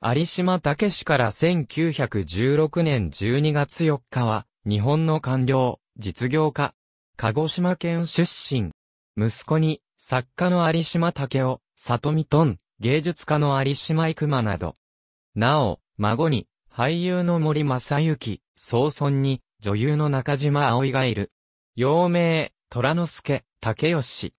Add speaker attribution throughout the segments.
Speaker 1: 有島武から1916年12月4日は、日本の官僚、実業家、鹿児島県出身、息子に、作家の有島武夫、里見トン、芸術家の有島育馬など。なお、孫に、俳優の森正幸、総村に、女優の中島葵がいる。幼名、虎之助、竹吉。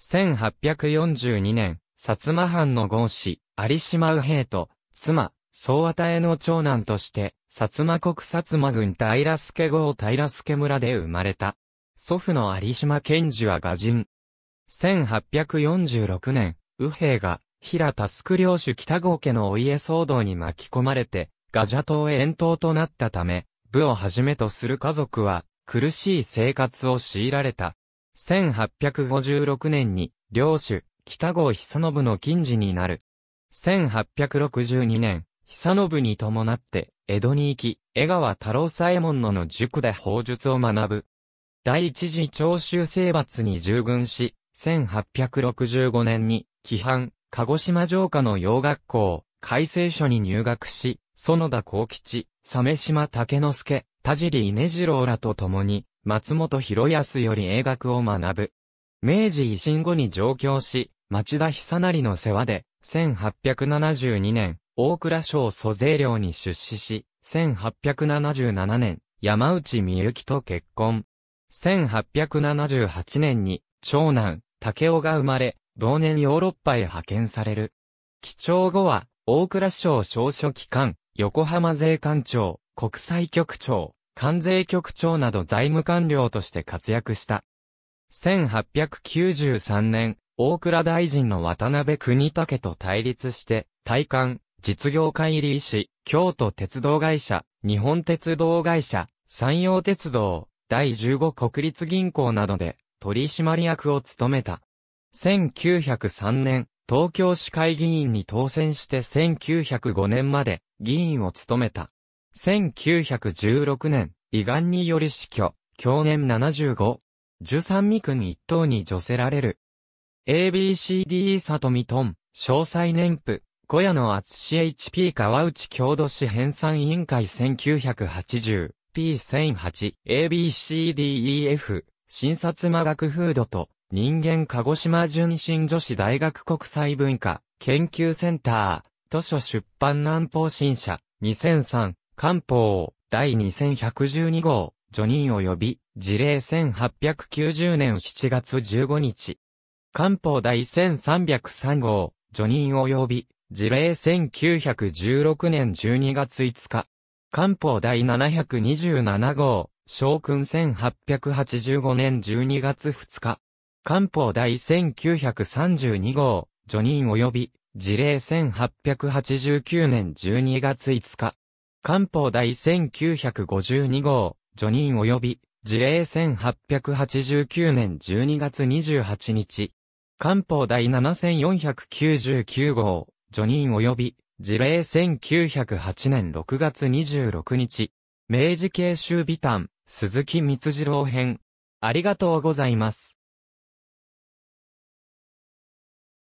Speaker 1: 1842年、薩摩藩の豪士、有島右平と、妻、総与えの長男として、薩摩国薩摩郡平助郷平助村で生まれた。祖父の有島賢治は画人。1846年、右兵が、平田ス領主北郷家のお家騒動に巻き込まれて、ガジャ島へ遠島となったため、部をはじめとする家族は、苦しい生活を強いられた。1856年に、領主、北郷久信の近事になる。1862年、久信に伴って、江戸に行き、江川太郎左衛門のの塾で法術を学ぶ。第一次長州征伐に従軍し、1865年に、規範、鹿児島城下の洋学校、改正所に入学し、園田幸吉、鮫島竹之助、田尻稲次郎らと共に、松本博康より英学を学ぶ。明治維新後に上京し、町田久成の世話で、1872年、大倉省租税領に出資し、1877年、山内美雪と結婚。1878年に、長男、竹雄が生まれ、同年ヨーロッパへ派遣される。貴重後は、大倉省少書機関、横浜税関庁、国際局長、関税局長など財務官僚として活躍した。1893年、大倉大臣の渡辺国武と対立して、大官、実業会入り師、京都鉄道会社、日本鉄道会社、山陽鉄道、第15国立銀行などで取締役を務めた。1903年、東京市会議員に当選して1905年まで議員を務めた。1916年、胃がんにより死去、去年75、13未君一等に除せられる。ABCD 里見トン、詳細年譜、小屋の厚し h p 川内郷土市編纂委員会 1980P1008 ABCDEF 新察間学風土と人間鹿児島純真女子大学国際文化研究センター図書出版南方新社2003官報第2112号ジョニー及び事例1890年7月15日官報第1303号、除任及び、事例1916年12月5日。官報第727号、将軍1885年12月2日。官報第1932号、除任及び、事例1889年12月5日。官報第1952号、除任及び、事例1889年12月28日。官報第7499号、ジョニー及び、事例1908年6月26日、明治慶州美談、鈴木光次郎編。ありがとうございます。